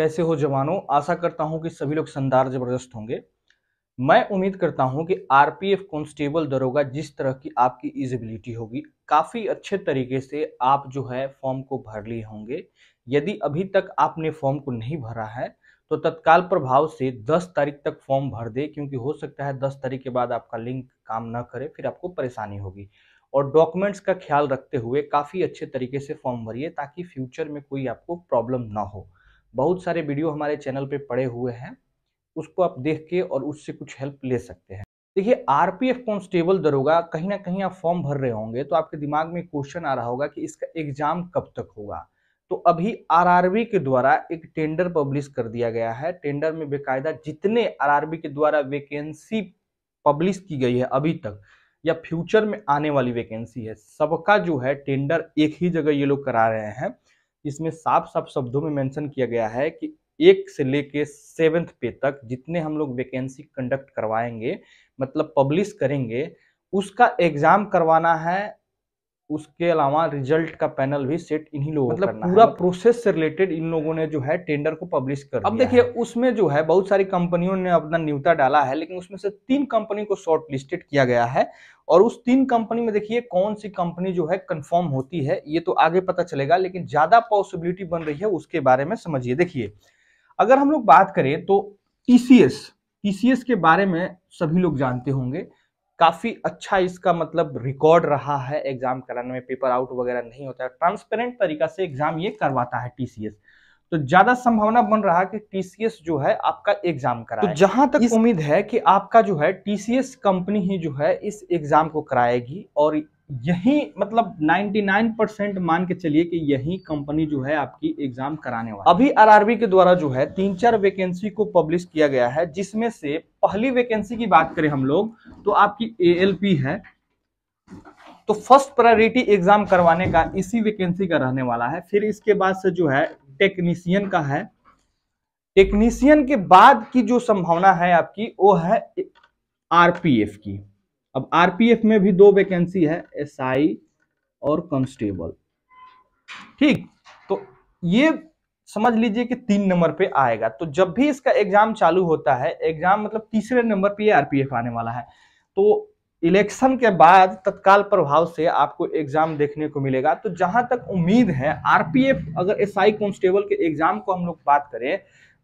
कैसे हो जवानों आशा करता हूं कि सभी लोग शानदार जबरदस्त होंगे मैं उम्मीद करता हूं कि आरपीएफ कांस्टेबल दरोगा जिस तरह की आपकी इजिबिलिटी होगी काफ़ी अच्छे तरीके से आप जो है फॉर्म को भर लिए होंगे यदि अभी तक आपने फॉर्म को नहीं भरा है तो तत्काल प्रभाव से 10 तारीख तक फॉर्म भर दे क्योंकि हो सकता है 10 तारीख के बाद आपका लिंक काम ना करे फिर आपको परेशानी होगी और डॉक्यूमेंट्स का ख्याल रखते हुए काफ़ी अच्छे तरीके से फॉर्म भरिए ताकि फ्यूचर में कोई आपको प्रॉब्लम ना हो बहुत सारे वीडियो हमारे चैनल पे पड़े हुए हैं उसको आप देख के और उससे कुछ हेल्प ले सकते हैं देखिए आरपीएफ कांस्टेबल दरोगा कहीं ना कहीं आप फॉर्म भर रहे होंगे तो आपके दिमाग में क्वेश्चन आ रहा होगा कि इसका एग्जाम कब तक होगा तो अभी आरआरबी के द्वारा एक टेंडर पब्लिश कर दिया गया है टेंडर में बेकायदा जितने आरआरबी के द्वारा वैकेंसी पब्लिश की गई है अभी तक या फ्यूचर में आने वाली वैकेंसी है सबका जो है टेंडर एक ही जगह ये लोग करा रहे हैं इसमें साफ साफ शब्दों में मेंशन किया गया है कि एक से लेके सेवेंथ पे तक जितने हम लोग वैकेंसी कंडक्ट करवाएंगे मतलब पब्लिश करेंगे उसका एग्जाम करवाना है उसके अलावा रिजल्ट का पैनल भी सेट इन्हीं लोगों मतलब करना पूरा प्रोसेस से रिलेटेड इन लोगों ने जो है टेंडर को पब्लिश कर अब देखिए उसमें जो है बहुत सारी कंपनियों ने अपना न्यूता डाला है लेकिन उसमें से तीन कंपनी को शॉर्ट लिस्टेड किया गया है और उस तीन कंपनी में देखिए कौन सी कंपनी जो है कंफर्म होती है ये तो आगे पता चलेगा लेकिन ज्यादा पॉसिबिलिटी बन रही है उसके बारे में समझिए देखिए अगर हम लोग बात करें तो टीसीएस e टीसीएस e के बारे में सभी लोग जानते होंगे काफ़ी अच्छा इसका मतलब रिकॉर्ड रहा है एग्ज़ाम कराने में पेपर आउट वगैरह नहीं होता है ट्रांसपेरेंट तरीका से एग्ज़ाम ये करवाता है टीसीएस तो ज्यादा संभावना बन रहा कि टीसीएस जो है आपका एग्जाम कराए तो जहां तक इस... उम्मीद है कि आपका जो है टीसीएस कंपनी ही जो है इस एग्जाम को कराएगी और यही मतलब 99 परसेंट मान के चलिए कि यही कंपनी जो है आपकी एग्जाम कराने वाली अभी आरआरबी के द्वारा जो है तीन चार वैकेंसी को पब्लिश किया गया है जिसमें से पहली वैकेंसी की बात करें हम लोग तो आपकी ए है तो फर्स्ट प्रायोरिटी एग्जाम करवाने का इसी वैकेंसी का रहने वाला है फिर इसके बाद से जो है टेक्नीशियन का है टेक्नीशियन के बाद की जो संभावना है आपकी वो है आरपीएफ की अब आरपीएफ में भी दो वैकेंसी है एसआई और कांस्टेबल ठीक तो ये समझ लीजिए कि तीन नंबर पे आएगा तो जब भी इसका एग्जाम चालू होता है एग्जाम मतलब तीसरे नंबर पे आरपीएफ आने वाला है तो इलेक्शन के बाद तत्काल प्रभाव से आपको एग्जाम देखने को मिलेगा तो जहां तक उम्मीद है आरपीएफ अगर एसआई कांस्टेबल के एग्जाम को हम लोग बात करें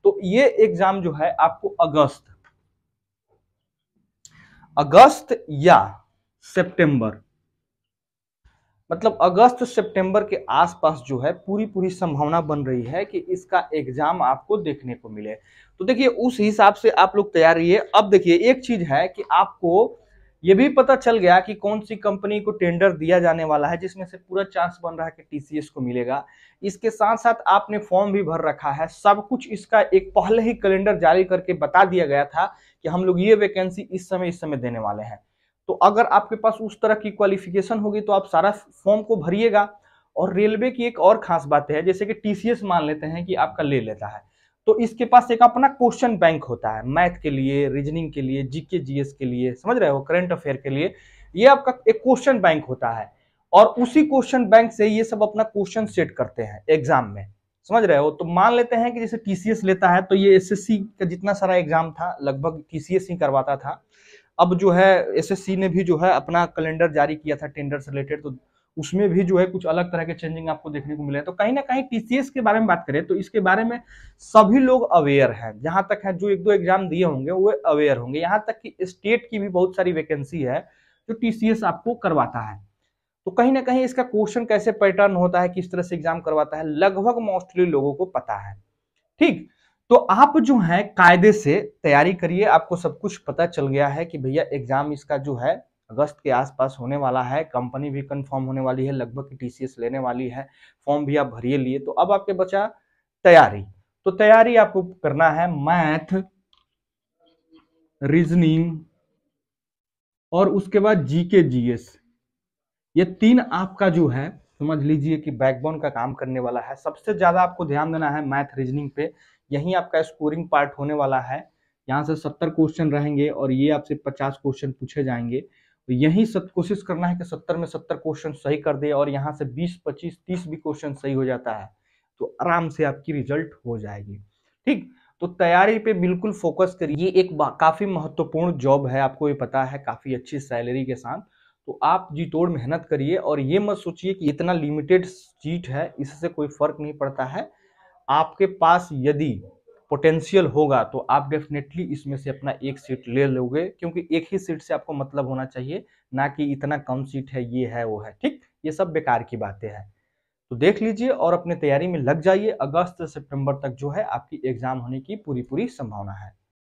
तो ये एग्जाम जो है आपको अगस्त अगस्त या सितंबर मतलब अगस्त सितंबर के आसपास जो है पूरी पूरी संभावना बन रही है कि इसका एग्जाम आपको देखने को मिले तो देखिए उस हिसाब से आप लोग तैयार रहिए अब देखिए एक चीज है कि आपको ये भी पता चल गया कि कौन सी कंपनी को टेंडर दिया जाने वाला है जिसमें से पूरा चांस बन रहा है कि टीसीएस को मिलेगा इसके साथ साथ आपने फॉर्म भी भर रखा है सब कुछ इसका एक पहले ही कैलेंडर जारी करके बता दिया गया था कि हम लोग ये वैकेंसी इस समय इस समय देने वाले हैं तो अगर आपके पास उस तरह की क्वालिफिकेशन होगी तो आप सारा फॉर्म को भरिएगा और रेलवे की एक और खास बात है जैसे कि टीसीएस मान लेते हैं कि आपका ले लेता है तो इसके पास एक अपना क्वेश्चन बैंक होता है मैथ के लिए रीजनिंग के लिए जीके जीएस के लिए समझ रहे हो करंट अफेयर के लिए ये आपका एक क्वेश्चन बैंक होता है और उसी क्वेश्चन बैंक से ये सब अपना क्वेश्चन सेट करते हैं एग्जाम में समझ रहे हो तो मान लेते हैं कि जैसे टीसीएस लेता है तो ये एस का जितना सारा एग्जाम था लगभग टीसीएस ही करवाता था अब जो है एस ने भी जो है अपना कैलेंडर जारी किया था टेंडर से रिलेटेड तो उसमें भी जो है कुछ अलग तरह के चेंजिंग आपको देखने को मिले तो कहीं ना कहीं टीसीएस के बारे में बात करें तो इसके बारे में सभी लोग अवेयर हैं जहां तक है जो एक दो एग्जाम दिए होंगे वो अवेयर होंगे यहाँ तक कि स्टेट की भी बहुत सारी वैकेंसी है जो टीसीएस आपको करवाता है तो कहीं ना कहीं इसका क्वेश्चन कैसे पैटर्न होता है किस तरह से एग्जाम करवाता है लगभग मोस्टली लोगों को पता है ठीक तो आप जो है कायदे से तैयारी करिए आपको सब कुछ पता चल गया है कि भैया एग्जाम इसका जो है अगस्त के आसपास होने वाला है कंपनी भी कंफर्म होने वाली है लगभग टीसीएस लेने वाली है फॉर्म भी आप भरिए लिए तो अब आपके बचा तैयारी तो तैयारी आपको करना है मैथ रीजनिंग और उसके बाद जीके जीएस ये तीन आपका जो है समझ लीजिए कि बैकबोन का काम करने वाला है सबसे ज्यादा आपको ध्यान देना है मैथ रीजनिंग पे यही आपका स्कोरिंग पार्ट होने वाला है यहाँ से सत्तर क्वेश्चन रहेंगे और ये आपसे पचास क्वेश्चन पूछे जाएंगे तो यही सब कोशिश करना है कि सत्तर में सत्तर क्वेश्चन सही कर दे और यहाँ से बीस पच्चीस तीस भी क्वेश्चन सही हो जाता है तो आराम से आपकी रिजल्ट हो जाएगी ठीक तो तैयारी पे बिल्कुल फोकस करिए ये एक काफ़ी महत्वपूर्ण जॉब है आपको ये पता है काफ़ी अच्छी सैलरी के साथ तो आप जी तोड़ मेहनत करिए और ये मत सोचिए कि इतना लिमिटेड सीट है इससे कोई फर्क नहीं पड़ता है आपके पास यदि पोटेंशियल होगा तो आप डेफिनेटली इसमें से अपना एक सीट ले लोगे क्योंकि एक ही सीट से आपको मतलब होना चाहिए ना कि इतना कम सीट है ये है वो है ठीक ये सब बेकार की बातें हैं तो देख लीजिए और अपने तैयारी में लग जाइए अगस्त सितंबर तक जो है आपकी एग्जाम होने की पूरी पूरी संभावना है